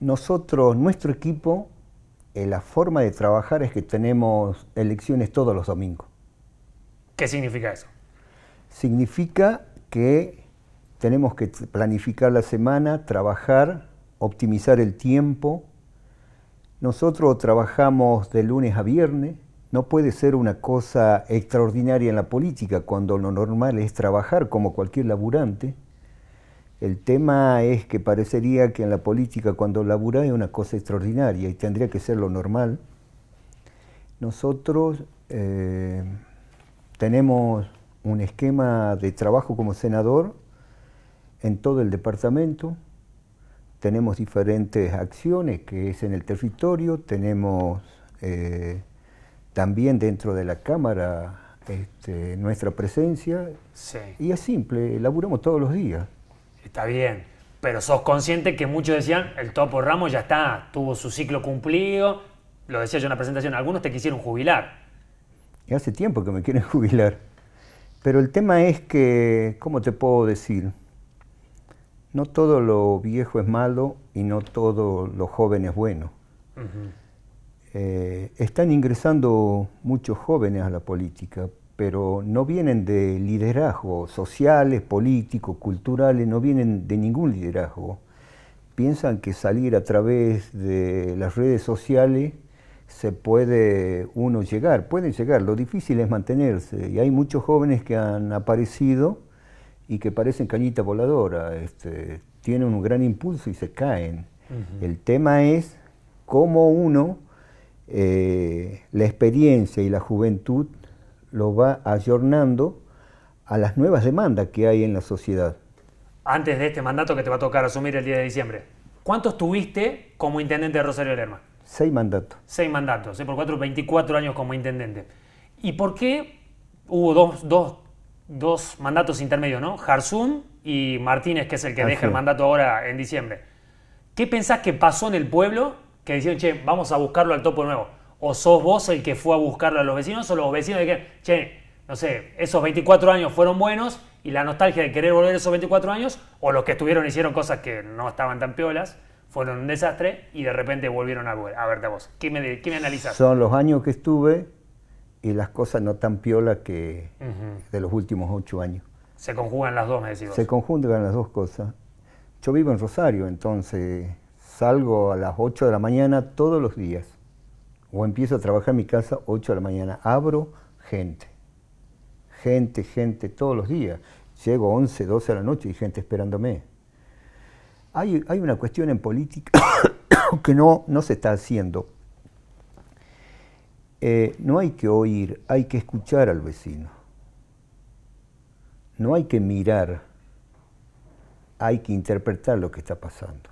Nosotros, nuestro equipo, eh, la forma de trabajar es que tenemos elecciones todos los domingos. ¿Qué significa eso? Significa que tenemos que planificar la semana, trabajar, optimizar el tiempo. Nosotros trabajamos de lunes a viernes. No puede ser una cosa extraordinaria en la política cuando lo normal es trabajar como cualquier laburante. El tema es que parecería que en la política cuando labura es una cosa extraordinaria y tendría que ser lo normal. Nosotros eh, tenemos un esquema de trabajo como senador en todo el departamento, tenemos diferentes acciones que es en el territorio, tenemos eh, también dentro de la Cámara este, nuestra presencia y es simple, laburamos todos los días. Está bien, pero sos consciente que muchos decían, el Topo Ramos ya está, tuvo su ciclo cumplido, lo decía yo en la presentación, algunos te quisieron jubilar. Y hace tiempo que me quieren jubilar. Pero el tema es que, ¿cómo te puedo decir? No todo lo viejo es malo y no todo lo joven es bueno. Eh, están ingresando muchos jóvenes a la política pero no vienen de liderazgos sociales, políticos, culturales, no vienen de ningún liderazgo. Piensan que salir a través de las redes sociales se puede uno llegar, pueden llegar, lo difícil es mantenerse. Y hay muchos jóvenes que han aparecido y que parecen cañita voladora, este, tienen un gran impulso y se caen. El tema es cómo uno, eh, la experiencia y la juventud lo va ayornando a las nuevas demandas que hay en la sociedad. Antes de este mandato que te va a tocar asumir el día de diciembre, ¿cuántos tuviste como intendente de Rosario Lerma? Seis mandatos. Seis mandatos, ¿eh? por cuatro, 24 años como intendente. ¿Y por qué hubo dos, mandatos intermedios, no? Jarzún y Martínez, que es el que deja el mandato ahora en diciembre. ¿Qué pensás que pasó en el pueblo que decían, che, vamos a buscarlo al topo nuevo? ¿O sos vos el que fue a buscarlo a los vecinos? ¿O los vecinos de que, che, no sé, esos 24 años fueron buenos y la nostalgia de querer volver esos 24 años? ¿O los que estuvieron hicieron cosas que no estaban tan piolas? Fueron un desastre y de repente volvieron a, a verte a vos. ¿Qué me, qué me analizás? Son los años que estuve y las cosas no tan piolas que de los últimos 8 años. Se conjugan las dos, me decís vos. Se conjugan las dos cosas. Yo vivo en Rosario, entonces salgo a las 8 de la mañana todos los días o empiezo a trabajar en mi casa 8 de la mañana. Abro gente, gente, gente todos los días. Llego 11, 12 de la noche y gente esperándome. Hay, hay una cuestión en política que no, no se está haciendo. Eh, no hay que oír, hay que escuchar al vecino. No hay que mirar, hay que interpretar lo que está pasando.